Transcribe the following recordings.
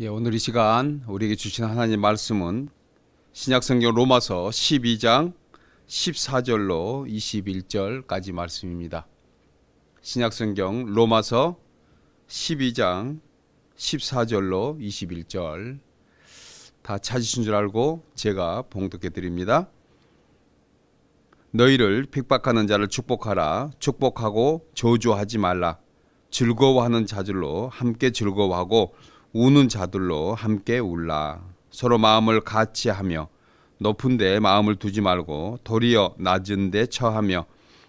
예, 오늘 이 시간 우리에게 주신 하나님 말씀은 신약성경 로마서 12장 14절로 21절까지 말씀입니다. 신약성경 로마서 12장 14절로 21절 다 찾으신 줄 알고 제가 봉독해 드립니다. 너희를 핍박하는 자를 축복하라 축복하고 저주하지 말라 즐거워하는 자들로 함께 즐거워하고 우는 자들로 함께 울라 서로 마음을 같이 하며 높은 데 마음을 두지 말고 도리어 낮은 데 처하며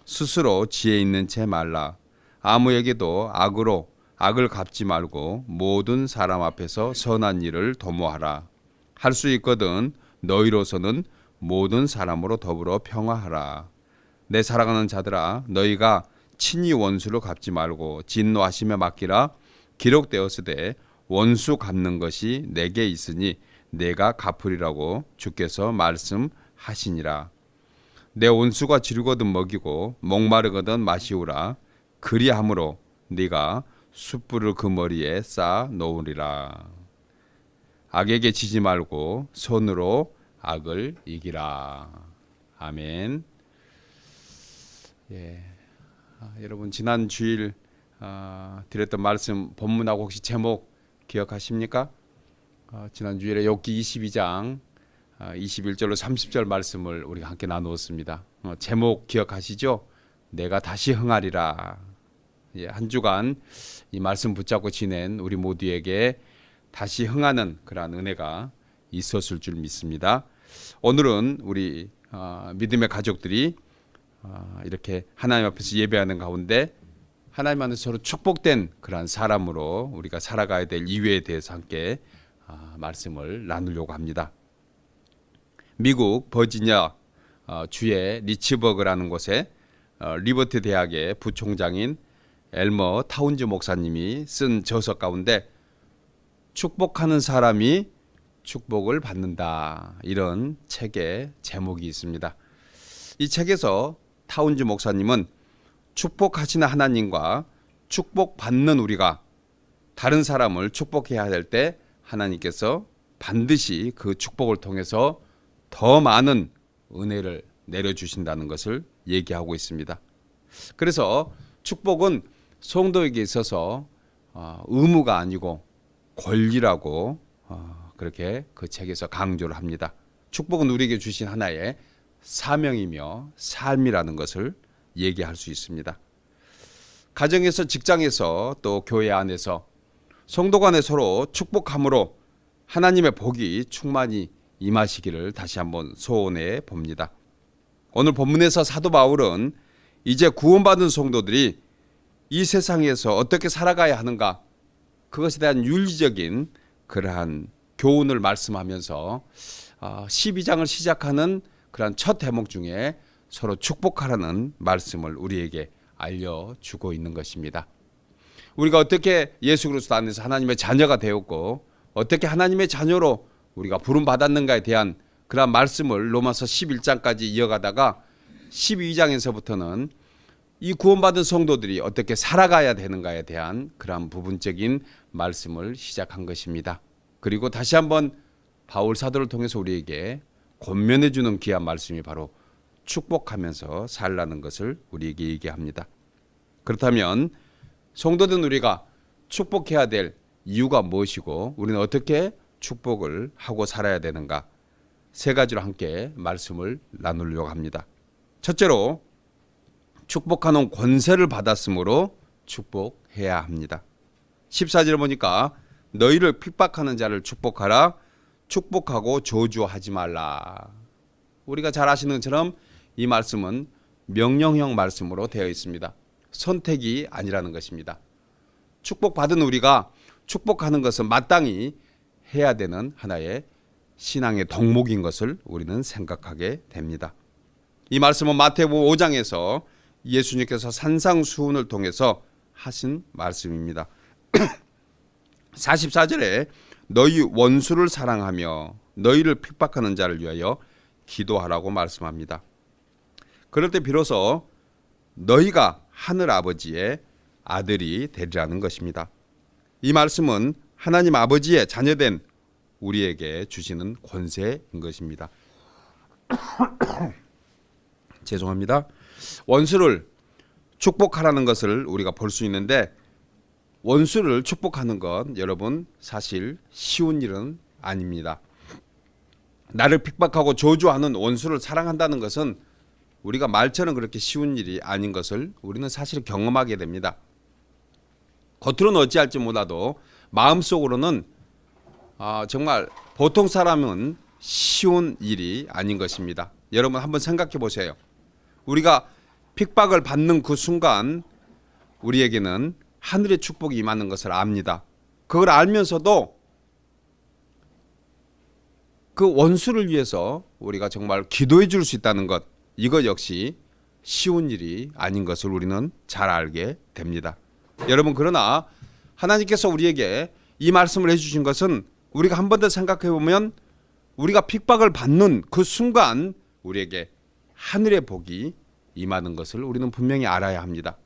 스스로 지혜 있는 채 말라 아무에게도 악으로 악을 갚지 말고 모든 사람 앞에서 선한 일을 도모하라 할 수 있거든 너희로서는 모든 사람으로 더불어 평화하라 내 사랑하는 자들아 너희가 친히 원수를 갚지 말고 진노하시며 맡기라 기록되었으되 원수 갚는 것이 내게 있으니 내가 갚으리라고 주께서 말씀하시니라. 내 원수가 지르거든 먹이고 목마르거든 마시우라. 그리함으로 네가 숯불을 그 머리에 쌓아 놓으리라. 악에게 지지 말고 손으로 악을 이기라. 아멘. 예, 아, 여러분 지난 주일 아, 드렸던 말씀 본문하고 혹시 제목 기억하십니까? 어, 지난 주일에 욕기 22장 어, 21절로 30절 말씀을 우리가 함께 나누었습니다. 어, 제목 기억하시죠? 내가 다시 흥하리라. 예, 한 주간 이 말씀 붙잡고 지낸 우리 모두에게 다시 흥하는 그러한 은혜가 있었을 줄 믿습니다. 오늘은 우리 어, 믿음의 가족들이 어, 이렇게 하나님 앞에서 예배하는 가운데 하나님 안에서 로 축복된 그러한 사람으로 우리가 살아가야 될 이유에 대해서 함께 아, 말씀을 나누려고 합니다. 미국 버지니아 어, 주의 리치버그라는 곳에 어, 리버티 대학의 부총장인 엘머 타운즈 목사님이 쓴 저서 가운데 축복하는 사람이 축복을 받는다 이런 책의 제목이 있습니다. 이 책에서 타운즈 목사님은 축복하시는 하나님과 축복받는 우리가 다른 사람을 축복해야 될 때 하나님께서 반드시 그 축복을 통해서 더 많은 은혜를 내려주신다는 것을 얘기하고 있습니다. 그래서 축복은 성도에게 있어서 어, 의무가 아니고 권리라고 어, 그렇게 그 책에서 강조를 합니다. 축복은 우리에게 주신 하나의 사명이며 삶이라는 것을 얘기할 수 있습니다. 가정에서 직장에서 또 교회 안에서 성도 간에 서로 축복함으로 하나님의 복이 충만히 임하시기를 다시 한번 소원해 봅니다. 오늘 본문에서 사도 바울은 이제 구원받은 성도들이 이 세상에서 어떻게 살아가야 하는가 그것에 대한 윤리적인 그러한 교훈을 말씀하면서 12장을 아, 시작하는 그러한 첫 대목 중에 서로 축복하라는 말씀을 우리에게 알려주고 있는 것입니다. 우리가 어떻게 예수 그리스도 안에서 하나님의 자녀가 되었고 어떻게 하나님의 자녀로 우리가 부름 받았는가에 대한 그러 말씀을 로마서 11장까지 이어가다가 12장에서부터는 이 구원받은 성도들이 어떻게 살아가야 되는가에 대한 그러 부분적인 말씀을 시작한 것입니다. 그리고 다시 한번 바울 사도를 통해서 우리에게 권면해 주는 귀한 말씀이 바로 축복하면서 살라는 것을 우리에게 얘기합니다. 그렇다면 성도된 우리가 축복해야 될 이유가 무엇이고 우리는 어떻게 축복을 하고 살아야 되는가 세 가지로 함께 말씀을 나누려고 합니다. 첫째로 축복하는 권세를 받았으므로 축복해야 합니다. 14절을 보니까 너희를 핍박하는 자를 축복하라 축복하고 저주하지 말라. 우리가 잘 아시는 것처럼 이 말씀은 명령형 말씀으로 되어 있습니다. 선택이 아니라는 것입니다. 축복받은 우리가 축복하는 것은 마땅히 해야 되는 하나의 신앙의 덕목인 것을 우리는 생각하게 됩니다. 이 말씀은 마태복음 5장에서 예수님께서 산상수훈을 통해서 하신 말씀입니다. 44절에 너희 원수를 사랑하며 너희를 핍박하는 자를 위하여 기도하라고 말씀합니다. 그럴 때 비로소 너희가 하늘 아버지의 아들이 되리라는 것입니다. 이 말씀은 하나님 아버지의 자녀된 우리에게 주시는 권세인 것입니다. 죄송합니다. 원수를 축복하라는 것을 우리가 볼 수 있는데 원수를 축복하는 건 여러분 사실 쉬운 일은 아닙니다. 나를 핍박하고 저주하는 원수를 사랑한다는 것은 우리가 말처럼 그렇게 쉬운 일이 아닌 것을 우리는 사실 경험하게 됩니다. 겉으로는 어찌할지 몰라도 마음속으로는 아, 정말 보통 사람은 쉬운 일이 아닌 것입니다. 여러분 한번 생각해 보세요. 우리가 핍박을 받는 그 순간 우리에게는 하늘의 축복이 임하는 것을 압니다. 그걸 알면서도 그 원수를 위해서 우리가 정말 기도해 줄 수 있다는 것 이것 역시 쉬운 일이 아닌 것을 우리는 잘 알게 됩니다. 여러분 그러나 하나님께서 우리에게 이 말씀을 해주신 것은 우리가 한 번 더 생각해 보면 우리가 핍박을 받는 그 순간 우리에게 하늘의 복이 임하는 것을 우리는 분명히 알아야 합니다.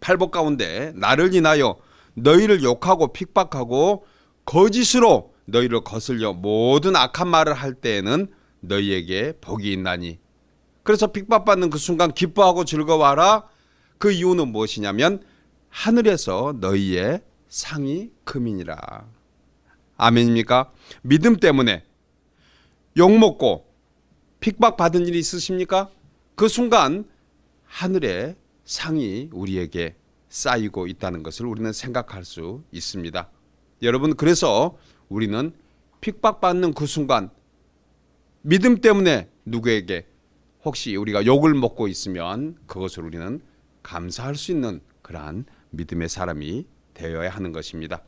팔복 가운데 나를 인하여 너희를 욕하고 핍박하고 거짓으로 너희를 거슬려 모든 악한 말을 할 때에는 너희에게 복이 있나니 그래서 핍박받는 그 순간 기뻐하고 즐거워하라. 그 이유는 무엇이냐면 하늘에서 너희의 상이 금이니라. 아멘입니까? 믿음 때문에 욕먹고 핍박받은 일이 있으십니까? 그 순간 하늘의 상이 우리에게 쌓이고 있다는 것을 우리는 생각할 수 있습니다. 여러분 그래서 우리는 핍박받는 그 순간 믿음 때문에 누구에게 혹시 우리가 욕을 먹고 있으면 그것을 우리는 감사할 수 있는 그러한 믿음의 사람이 되어야 하는 것입니다.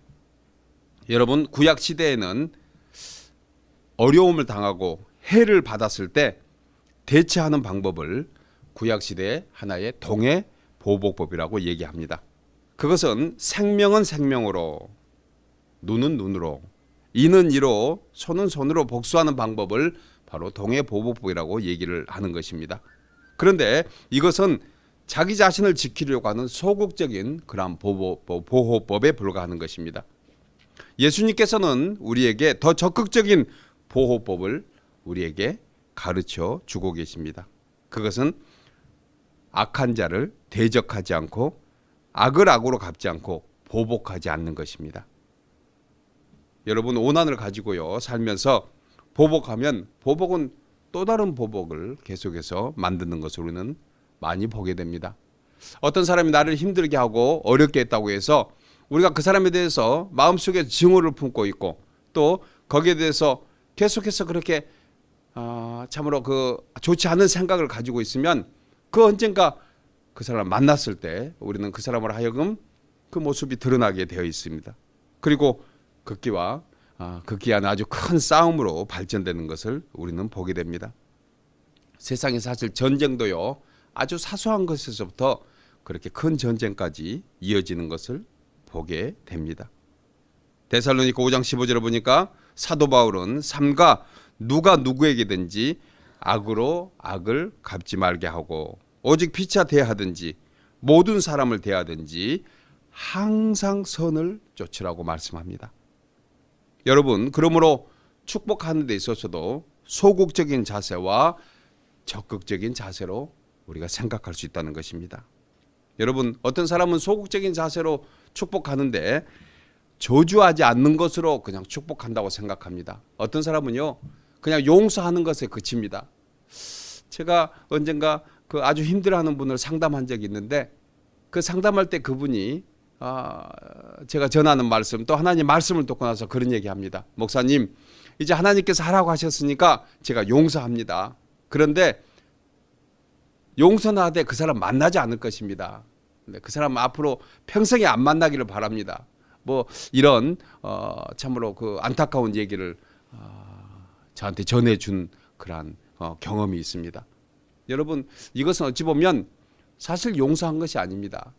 여러분 구약 시대에는 어려움을 당하고 해를 받았을 때 대처하는 방법을 구약 시대의 하나의 동해 보복법이라고 얘기합니다. 그것은 생명은 생명으로 눈은 눈으로 이는 이로 손은 손으로 복수하는 방법을 바로 동해보복법이라고 얘기를 하는 것입니다. 그런데 이것은 자기 자신을 지키려고 하는 소극적인 그런 보호법에 불과하는 것입니다. 예수님께서는 우리에게 더 적극적인 보호법을 우리에게 가르쳐 주고 계십니다. 그것은 악한 자를 대적하지 않고 악을 악으로 갚지 않고 보복하지 않는 것입니다. 여러분 오난을 가지고요 살면서 보복하면 보복은 또 다른 보복을 계속해서 만드는 것을 우리는 많이 보게 됩니다. 어떤 사람이 나를 힘들게 하고 어렵게 했다고 해서 우리가 그 사람에 대해서 마음속에 증오를 품고 있고 또 거기에 대해서 계속해서 그렇게 어, 참으로 그 좋지 않은 생각을 가지고 있으면 그 언젠가 그 사람 만났을 때 우리는 그 사람을 하여금 그 모습이 드러나게 되어 있습니다. 그리고 극기와 극 아, 그 기한 아주 큰 싸움으로 발전되는 것을 우리는 보게 됩니다. 세상에 사실 전쟁도요 아주 사소한 것에서부터 그렇게 큰 전쟁까지 이어지는 것을 보게 됩니다. 데살로니가 5장 15절을 보니까 사도 바울은 삼가 누가 누구에게든지 악으로 악을 갚지 말게 하고 오직 피차 대하든지 모든 사람을 대하든지 항상 선을 쫓으라고 말씀합니다. 여러분 그러므로 축복하는 데 있어서도 소극적인 자세와 적극적인 자세로 우리가 생각할 수 있다는 것입니다. 여러분 어떤 사람은 소극적인 자세로 축복하는데 저주하지 않는 것으로 그냥 축복한다고 생각합니다. 어떤 사람은요 그냥 용서하는 것에 그칩니다. 제가 언젠가 그 아주 힘들어하는 분을 상담한 적이 있는데 그 상담할 때 그분이 아, 제가 전하는 말씀 또 하나님 말씀을 듣고 나서 그런 얘기합니다. 목사님 이제 하나님께서 하라고 하셨으니까 제가 용서합니다. 그런데 용서나되 그 사람 만나지 않을 것입니다. 네, 그 사람 앞으로 평생에 안 만나기를 바랍니다. 뭐 이런 어 참으로 그 안타까운 얘기를 어 저한테 전해준 그러한 어 경험이 있습니다. 여러분 이것은 어찌 보면 사실 용서한 것이 아닙니다.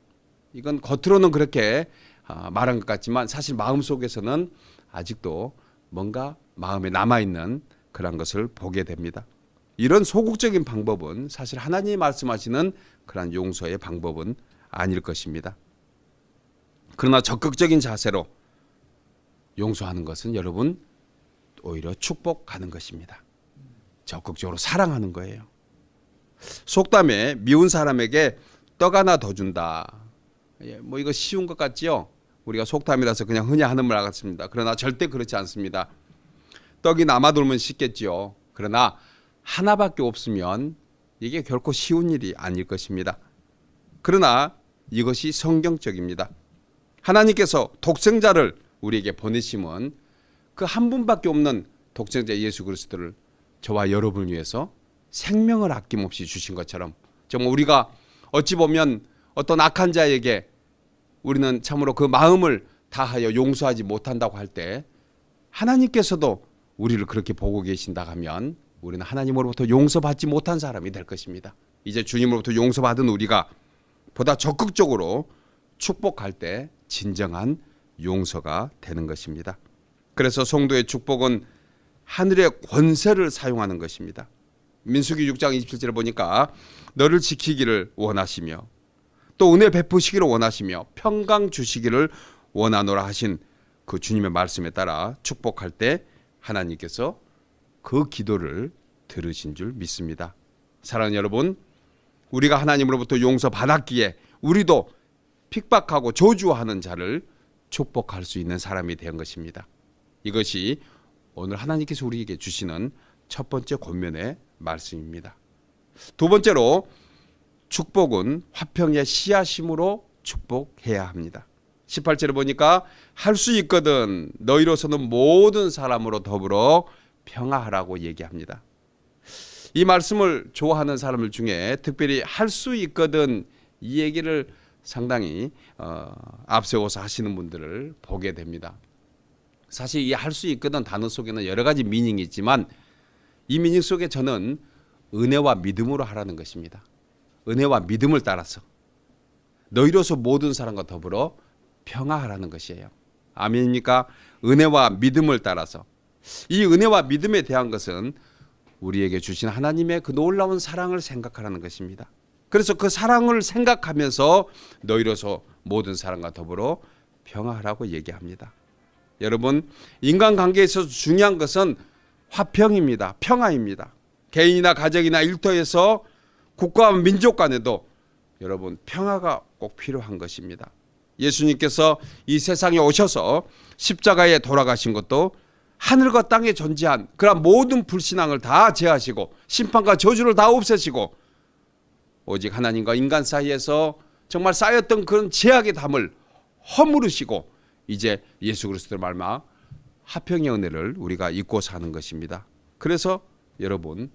이건 겉으로는 그렇게 아, 말한 것 같지만 사실 마음 속에서는 아직도 뭔가 마음에 남아있는 그런 것을 보게 됩니다. 이런 소극적인 방법은 사실 하나님이 말씀하시는 그러한 용서의 방법은 아닐 것입니다. 그러나 적극적인 자세로 용서하는 것은 여러분 오히려 축복하는 것입니다. 적극적으로 사랑하는 거예요. 속담에 미운 사람에게 떡 하나 더 준다. 예, 뭐 이거 쉬운 것 같지요? 우리가 속담이라서 그냥 흔히 하는 말 같습니다. 그러나 절대 그렇지 않습니다. 떡이 남아 돌면 쉽겠지요. 그러나 하나밖에 없으면 이게 결코 쉬운 일이 아닐 것입니다. 그러나 이것이 성경적입니다. 하나님께서 독생자를 우리에게 보내심은 그 한 분밖에 없는 독생자 예수 그리스도를 저와 여러분을 위해서 생명을 아낌없이 주신 것처럼 정말 우리가 어찌 보면 어떤 악한 자에게 우리는 참으로 그 마음을 다하여 용서하지 못한다고 할 때 하나님께서도 우리를 그렇게 보고 계신다 하면 우리는 하나님으로부터 용서받지 못한 사람이 될 것입니다. 이제 주님으로부터 용서받은 우리가 보다 적극적으로 축복할 때 진정한 용서가 되는 것입니다. 그래서 성도의 축복은 하늘의 권세를 사용하는 것입니다. 민수기 6장 27절에 보니까 너를 지키기를 원하시며 또 은혜 베푸시기를 원하시며 평강 주시기를 원하노라 하신 그 주님의 말씀에 따라 축복할 때 하나님께서 그 기도를 들으신 줄 믿습니다. 사랑하는 여러분, 우리가 하나님으로부터 용서 받았기에 우리도 핍박하고 저주하는 자를 축복할 수 있는 사람이 된 것입니다. 이것이 오늘 하나님께서 우리에게 주시는 첫 번째 권면의 말씀입니다. 두 번째로 축복은 화평의 씨앗심으로 축복해야 합니다. 18절에 보니까 할 수 있거든 너희로서는 모든 사람으로 더불어 평화하라고 얘기합니다. 이 말씀을 좋아하는 사람들 중에 특별히 할 수 있거든 이 얘기를 상당히 어, 앞세워서 하시는 분들을 보게 됩니다. 사실 이 할 수 있거든 단어 속에는 여러 가지 미닝이 있지만 이 미닝 속에 저는 은혜와 믿음으로 하라는 것입니다. 은혜와 믿음을 따라서 너희로서 모든 사람과 더불어 평화하라는 것이에요. 아멘입니까? 은혜와 믿음을 따라서 이 은혜와 믿음에 대한 것은 우리에게 주신 하나님의 그 놀라운 사랑을 생각하라는 것입니다. 그래서 그 사랑을 생각하면서 너희로서 모든 사람과 더불어 평화하라고 얘기합니다. 여러분 인간관계에 서 중요한 것은 화평입니다. 평화입니다. 개인이나 가정이나 일터에서 국가와 민족 간에도 여러분 평화가 꼭 필요한 것입니다. 예수님께서 이 세상에 오셔서 십자가에 돌아가신 것도 하늘과 땅에 존재한 그런 모든 불신앙을 다 제하시고 심판과 저주를 다 없애시고 오직 하나님과 인간 사이에서 정말 쌓였던 그런 제약의 담을 허물으시고 이제 예수 그리스도의 말마 화평의 은혜를 우리가 잊고 사는 것입니다. 그래서 여러분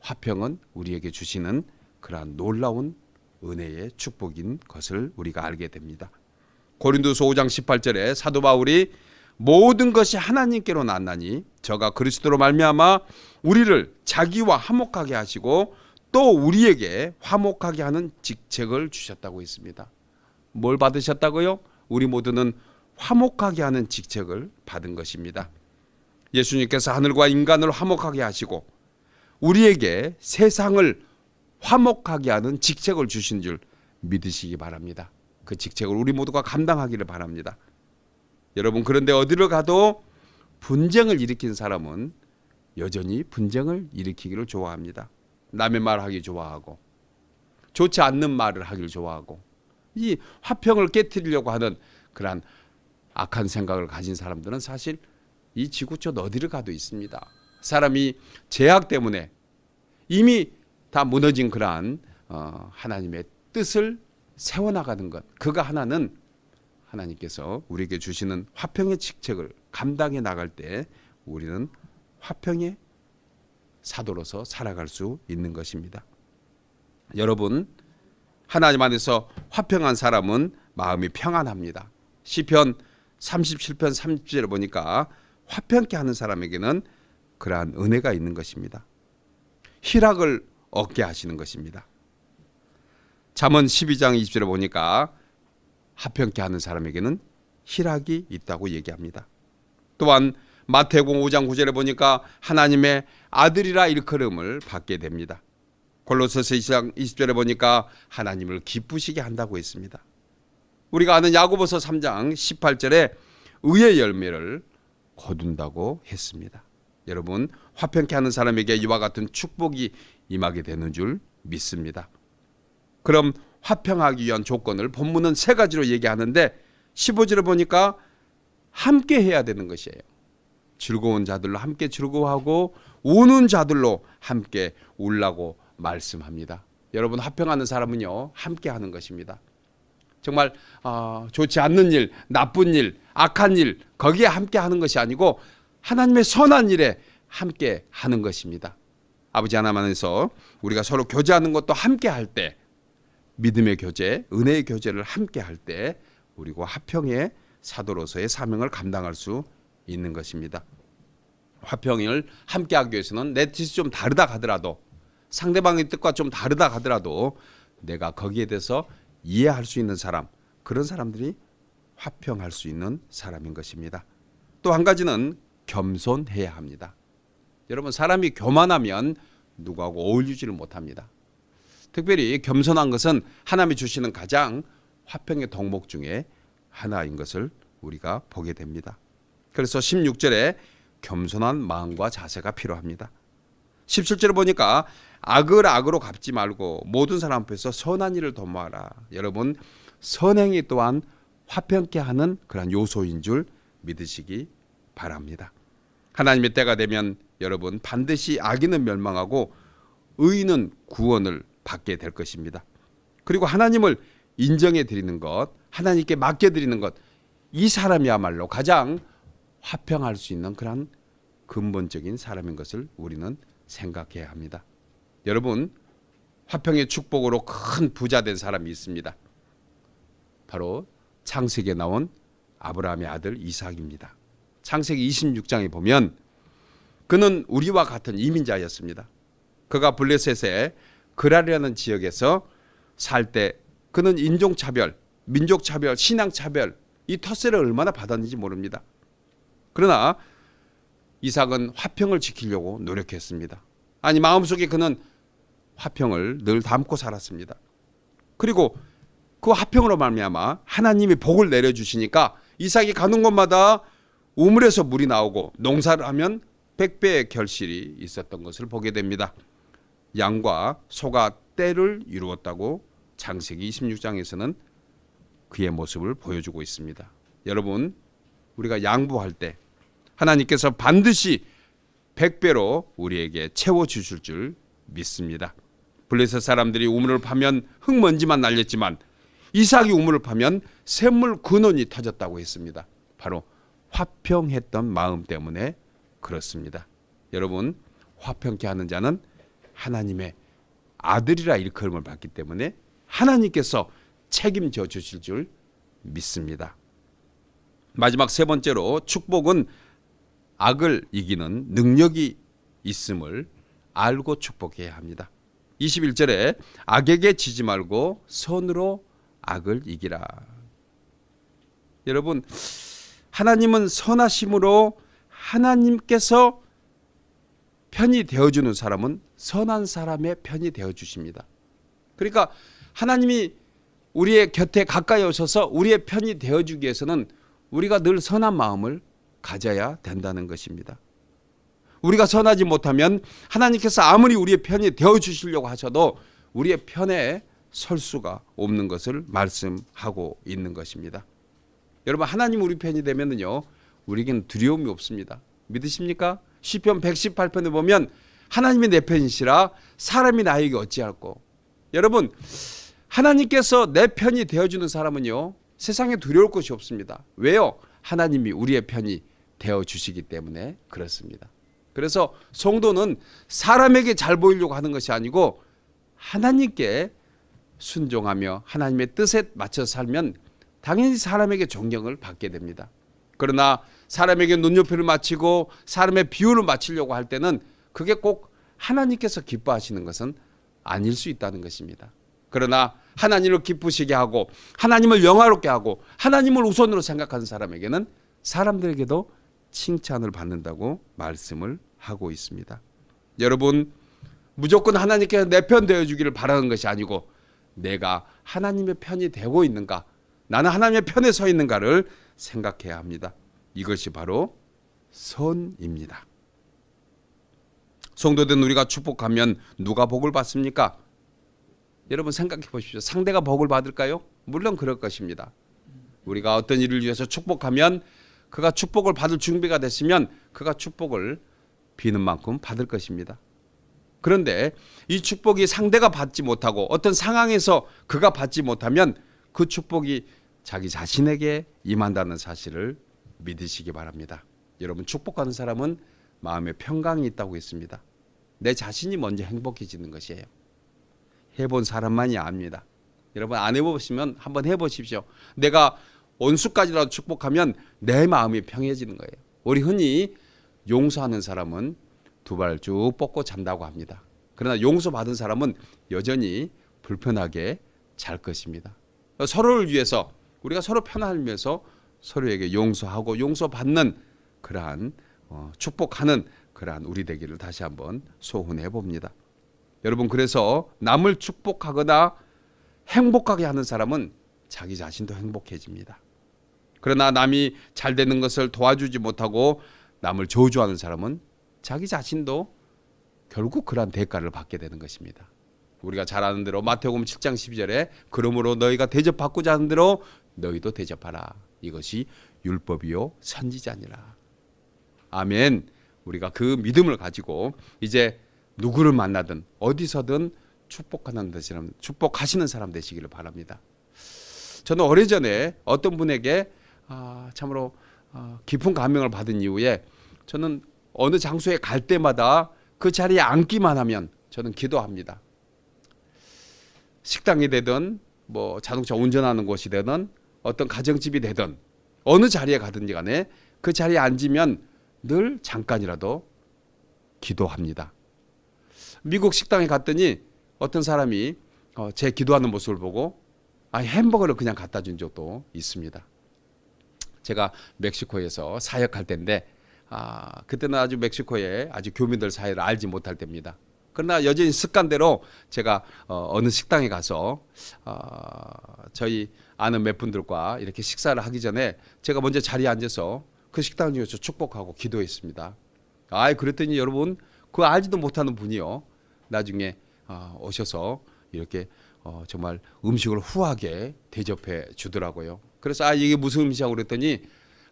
화평은 우리에게 주시는 그러한 놀라운 은혜의 축복인 것을 우리가 알게 됩니다. 고린도서 5장 18절에 사도 바울이 모든 것이 하나님께로 났나니 저가 그리스도로 말미암아 우리를 자기와 화목하게 하시고 또 우리에게 화목하게 하는 직책을 주셨다고 했습니다. 뭘 받으셨다고요? 우리 모두는 화목하게 하는 직책을 받은 것입니다. 예수님께서 하늘과 인간을 화목하게 하시고 우리에게 세상을 화목하게 하는 직책을 주신 줄 믿으시기 바랍니다. 그 직책을 우리 모두가 감당하기를 바랍니다. 여러분 그런데 어디를 가도 분쟁을 일으킨 사람은 여전히 분쟁을 일으키기를 좋아합니다. 남의 말 하기 좋아하고 좋지 않는 말을 하길 좋아하고 이 화평을 깨뜨리려고 하는 그러한 악한 생각을 가진 사람들은 사실 이 지구촌 어디를 가도 있습니다. 사람이 제약 때문에 이미 다 무너진 그러한 어, 하나님의 뜻을 세워나가는 것 그가 하나는 하나님께서 우리에게 주시는 화평의 직책을 감당해 나갈 때 우리는 화평의 사도로서 살아갈 수 있는 것입니다. 여러분 하나님 안에서 화평한 사람은 마음이 평안합니다. 시편 37편 3 7절을 보니까 화평케 하는 사람에게는 그러한 은혜가 있는 것입니다. 희락을 얻게 하시는 것입니다. 잠언 12장 20절에 보니까 하평케 하는 사람에게는 희락이 있다고 얘기합니다. 또한 마태공 5장 9절에 보니까 하나님의 아들이라 일컬음을 받게 됩니다. 골로새서 2장 20절에 보니까 하나님을 기쁘시게 한다고 했습니다. 우리가 아는 야고보서 3장 18절에 의의 열매를 거둔다고 했습니다. 여러분 화평케 하는 사람에게 이와 같은 축복이 임하게 되는 줄 믿습니다. 그럼 화평하기 위한 조건을 본문은 세 가지로 얘기하는데 15절을 보니까 함께 해야 되는 것이에요. 즐거운 자들로 함께 즐거워하고 우는 자들로 함께 울라고 말씀합니다. 여러분 화평하는 사람은요 함께 하는 것입니다. 정말 어, 좋지 않는 일, 나쁜 일, 악한 일 거기에 함께 하는 것이 아니고 하나님의 선한 일에 함께 하는 것입니다. 아버지 하나만 안에서 우리가 서로 교제하는 것도 함께 할 때 믿음의 교제, 은혜의 교제를 함께 할때 우리고 화평의 사도로서의 사명을 감당할 수 있는 것입니다. 화평을 함께 하기 위해서는 내 뜻이 좀 다르다 하더라도 상대방의 뜻과 좀 다르다 하더라도 내가 거기에 대해서 이해할 수 있는 사람 그런 사람들이 화평할 수 있는 사람인 것입니다. 또 한 가지는 겸손해야 합니다. 여러분 사람이 교만하면 누구하고 어울리지를 못합니다. 특별히 겸손한 것은 하나님이 주시는 가장 화평의 덕목 중에 하나인 것을 우리가 보게 됩니다. 그래서 16절에 겸손한 마음과 자세가 필요합니다. 17절을 보니까 악을 악으로 갚지 말고 모든 사람 앞에서 선한 일을 도모하라. 여러분 선행이 또한 화평케 하는 그런 요소인 줄 믿으시기 바랍니다. 하나님의 때가 되면 여러분 반드시 악인은 멸망하고 의인은 구원을 받게 될 것입니다. 그리고 하나님을 인정해 드리는 것, 하나님께 맡겨 드리는 것, 이 사람이야말로 가장 화평할 수 있는 그런 근본적인 사람인 것을 우리는 생각해야 합니다. 여러분, 화평의 축복으로 큰 부자 된 사람이 있습니다. 바로 창세기에 나온 아브라함의 아들 이삭입니다. 창세기 26장에 보면 그는 우리와 같은 이민자였습니다. 그가 블레셋의 그라리라는 지역에서 살 때 그는 인종차별, 민족차별, 신앙차별 이 텃세를 얼마나 받았는지 모릅니다. 그러나 이삭은 화평을 지키려고 노력했습니다. 아니 마음속에 그는 화평을 늘 담고 살았습니다. 그리고 그 화평으로 말미암아 하나님이 복을 내려주시니까 이삭이 가는 곳마다 우물에서 물이 나오고 농사를 하면 백배의 결실이 있었던 것을 보게 됩니다. 양과 소가 때를 이루었다고 장세기 26장에서는 그의 모습을 보여주고 있습니다. 여러분, 우리가 양보할 때 하나님께서 반드시 1배로 우리에게 채워 주실 줄 믿습니다. 블레셋 사람들이 우물을 파면 흙먼지만 날렸지만 이삭이 우물을 파면 샘물 근원이 터졌다고 했습니다. 바로 화평했던 마음 때문에 그렇습니다. 여러분 화평케 하는 자는 하나님의 아들이라 일컬음을 받기 때문에 하나님께서 책임져 주실 줄 믿습니다. 마지막 세 번째로 축복은 악을 이기는 능력이 있음을 알고 축복해야 합니다. 21절에 악에게 지지 말고 선으로 악을 이기라. 여러분 하나님은 선하심으로 하나님께서 편이 되어주는 사람은 선한 사람의 편이 되어주십니다. 그러니까 하나님이 우리의 곁에 가까이 오셔서 우리의 편이 되어주기 위해서는 우리가 늘 선한 마음을 가져야 된다는 것입니다. 우리가 선하지 못하면 하나님께서 아무리 우리의 편이 되어주시려고 하셔도 우리의 편에 설 수가 없는 것을 말씀하고 있는 것입니다. 여러분 하나님 우리 편이 되면은요. 우리에겐 두려움이 없습니다. 믿으십니까? 시편 118편에 보면 하나님이 내 편이시라 사람이 나에게 어찌할꼬. 여러분 하나님께서 내 편이 되어주는 사람은요. 세상에 두려울 것이 없습니다. 왜요? 하나님이 우리의 편이 되어 주시기 때문에 그렇습니다. 그래서 성도는 사람에게 잘 보이려고 하는 것이 아니고 하나님께 순종하며 하나님의 뜻에 맞춰 살면 당연히 사람에게 존경을 받게 됩니다. 그러나 사람에게 눈높이를 맞추고 사람의 비유를 맞추려고 할 때는 그게 꼭 하나님께서 기뻐하시는 것은 아닐 수 있다는 것입니다. 그러나 하나님을 기쁘시게 하고 하나님을 영화롭게 하고 하나님을 우선으로 생각하는 사람에게는 사람들에게도 칭찬을 받는다고 말씀을 하고 있습니다. 여러분 무조건 하나님께 내편 되어 주기를 바라는 것이 아니고 내가 하나님의 편이 되고 있는가 나는 하나님의 편에 서 있는가를 생각해야 합니다. 이것이 바로 선입니다. 성도된 우리가 축복하면 누가 복을 받습니까? 여러분 생각해 보십시오. 상대가 복을 받을까요? 물론 그럴 것입니다. 우리가 어떤 일을 위해서 축복하면 그가 축복을 받을 준비가 됐으면 그가 축복을 비는 만큼 받을 것입니다. 그런데 이 축복이 상대가 받지 못하고 어떤 상황에서 그가 받지 못하면 그 축복이 자기 자신에게 임한다는 사실을 믿으시기 바랍니다. 여러분 축복하는 사람은 마음에 평강이 있다고 했습니다. 내 자신이 먼저 행복해지는 것이에요. 해본 사람만이 압니다. 여러분 안 해보시면 한번 해보십시오. 내가 원수까지라도 축복하면 내 마음이 평해지는 거예요. 우리 흔히 용서하는 사람은 두 발 쭉 뻗고 잔다고 합니다. 그러나 용서받은 사람은 여전히 불편하게 잘 것입니다. 서로를 위해서 우리가 서로 편안하면서 서로에게 용서하고 용서받는 그러한 어, 축복하는 그러한 우리 되기를 다시 한번 소원해 봅니다. 여러분 그래서 남을 축복하거나 행복하게 하는 사람은 자기 자신도 행복해집니다. 그러나 남이 잘 되는 것을 도와주지 못하고 남을 저주하는 사람은 자기 자신도 결국 그러한 대가를 받게 되는 것입니다. 우리가 잘 아는 대로 마태복음 7장 12절에 그러므로 너희가 대접받고자 하는 대로 너희도 대접하라. 이것이 율법이요 선지자니라. 아멘. 우리가 그 믿음을 가지고 이제 누구를 만나든 어디서든 축복하는 사람, 축복하시는 사람 되시기를 바랍니다. 저는 오래전에 어떤 분에게 아, 참으로 아, 깊은 감명을 받은 이후에 저는 어느 장소에 갈 때마다 그 자리에 앉기만 하면 저는 기도합니다. 식당이 되든 뭐 자동차 운전하는 곳이 되든 어떤 가정집이 되든 어느 자리에 가든지 간에 그 자리에 앉으면 늘 잠깐이라도 기도합니다. 미국 식당에 갔더니 어떤 사람이 어, 제 기도하는 모습을 보고 아 햄버거를 그냥 갖다 준 적도 있습니다. 제가 멕시코에서 사역할 때인데 아, 그때는 아주 멕시코에 아주 교민들 사회를 알지 못할 때입니다. 그러나 여전히 습관대로 제가 어, 느 식당에 가서 어, 저희 아는 몇 분들과 이렇게 식사를 하기 전에 제가 먼저 자리에 앉아서 그 식당 중에서 축복하고 기도했습니다. 아이 그랬더니 여러분 그 알지도 못하는 분이요 나중에 어, 오셔서 이렇게 어, 정말 음식을 후하게 대접해 주더라고요. 그래서 아 이게 무슨 음식이고 라 그랬더니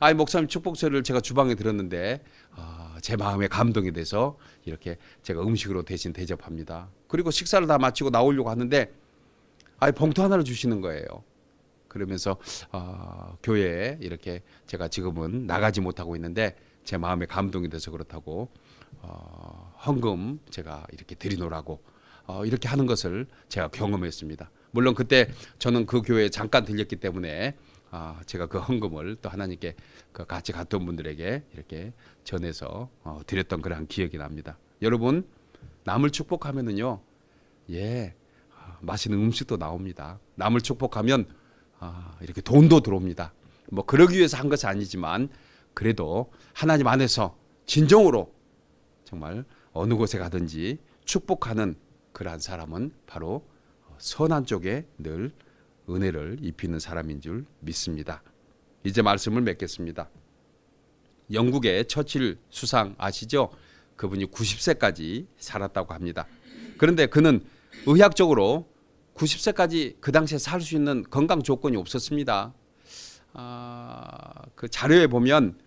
아이 목사님 축복서를 제가 주방에 들었는데 어, 제 마음에 감동이 돼서 이렇게 제가 음식으로 대신 대접합니다. 그리고 식사를 다 마치고 나오려고 하는데 아이 봉투 하나를 주시는 거예요. 그러면서 어, 교회에 이렇게 제가 지금은 나가지 못하고 있는데 제 마음에 감동이 돼서 그렇다고 어, 헌금 제가 이렇게 드리노라고 어, 이렇게 하는 것을 제가 경험했습니다. 물론 그때 저는 그 교회에 잠깐 들렸기 때문에 아, 제가 그 헌금을 또 하나님께 그 같이 갔던 분들에게 이렇게 전해서 어, 드렸던 그런 기억이 납니다. 여러분 남을 축복하면은요, 예, 아, 맛있는 음식도 나옵니다. 남을 축복하면 아, 이렇게 돈도 들어옵니다. 뭐 그러기 위해서 한 것은 아니지만 그래도 하나님 안에서 진정으로 정말 어느 곳에 가든지 축복하는 그러한 사람은 바로 어, 선한 쪽에 늘 은혜를 입히는 사람인 줄 믿습니다. 이제 말씀을 맺겠습니다. 영국의 처칠 수상 아시죠? 그분이 90세까지 살았다고 합니다. 그런데 그는 의학적으로 90세까지 그 당시에 살 수 있는 건강 조건이 없었습니다. 아, 그 자료에 보면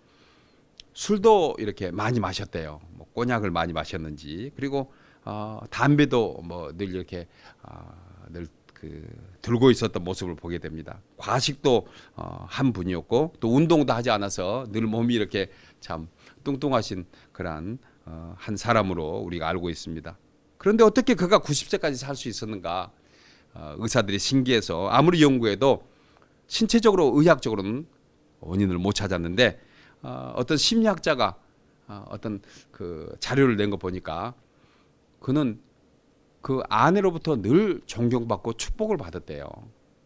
술도 이렇게 많이 마셨대요. 뭐 꼬냑을 많이 마셨는지 그리고 어, 담배도 뭐 늘 이렇게 어, 아, 늘그 들고 있었던 모습을 보게 됩니다. 과식도 어, 한 분이었고 또 운동도 하지 않아서 늘 몸이 이렇게 참 뚱뚱하신 그러 어, 한 사람으로 우리가 알고 있습니다. 그런데 어떻게 그가 90세까지 살 수 있었는가? 어, 의사들이 신기해서 아무리 연구해도 신체적으로 의학적으로는 원인을 못 찾았는데 어, 어떤 심리학자가 어, 어떤 그 자료를 낸 거 보니까 그는 그 아내로부터 늘 존경받고 축복을 받았대요.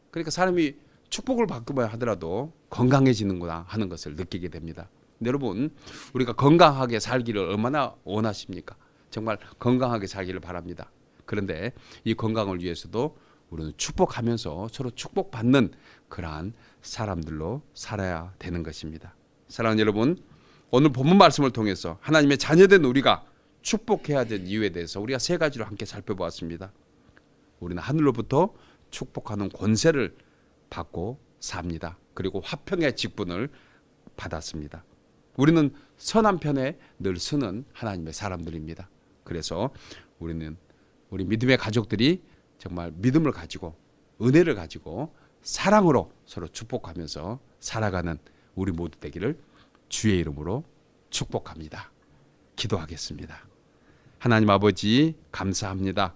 그러니까 사람이 축복을 받기만 하더라도 건강해지는구나 하는 것을 느끼게 됩니다. 여러분 우리가 건강하게 살기를 얼마나 원하십니까? 정말 건강하게 살기를 바랍니다. 그런데 이 건강을 위해서도 우리는 축복하면서 서로 축복받는 그러한 사람들로 살아야 되는 것입니다. 사랑하는 여러분, 오늘 본문 말씀을 통해서 하나님의 자녀된 우리가 축복해야 될 이유에 대해서 우리가 세 가지로 함께 살펴보았습니다. 우리는 하늘로부터 축복하는 권세를 받고 삽니다. 그리고 화평의 직분을 받았습니다. 우리는 선한 편에 늘 서는 하나님의 사람들입니다. 그래서 우리는 우리 믿음의 가족들이 정말 믿음을 가지고 은혜를 가지고 사랑으로 서로 축복하면서 살아가는 우리 모두 되기를 주의 이름으로 축복합니다. 기도하겠습니다. 하나님 아버지 감사합니다.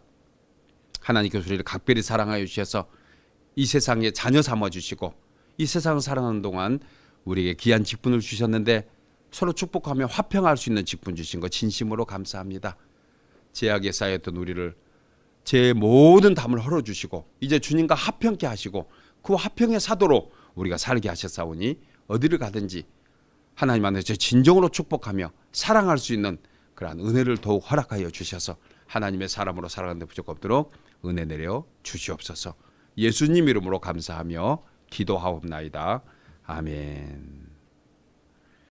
하나님께서 우리를 각별히 사랑하여 주셔서 이 세상에 자녀 삼아 주시고 이 세상을 살아가는 동안 우리에게 귀한 직분을 주셨는데 서로 축복하며 화평할 수 있는 직분 주신 거 진심으로 감사합니다. 제약에 쌓였던 우리를 제 모든 담을 헐어주시고 이제 주님과 합평케 하시고 그합평의 사도로 우리가 살게 하셨사오니 어디를 가든지 하나님 안에서 진정으로 축복하며 사랑할 수 있는 그러한 은혜를 더욱 허락하여 주셔서 하나님의 사람으로 살아가는 데 부족 없도록 은혜 내려 주시옵소서 예수님 이름으로 감사하며 기도하옵나이다. 아멘.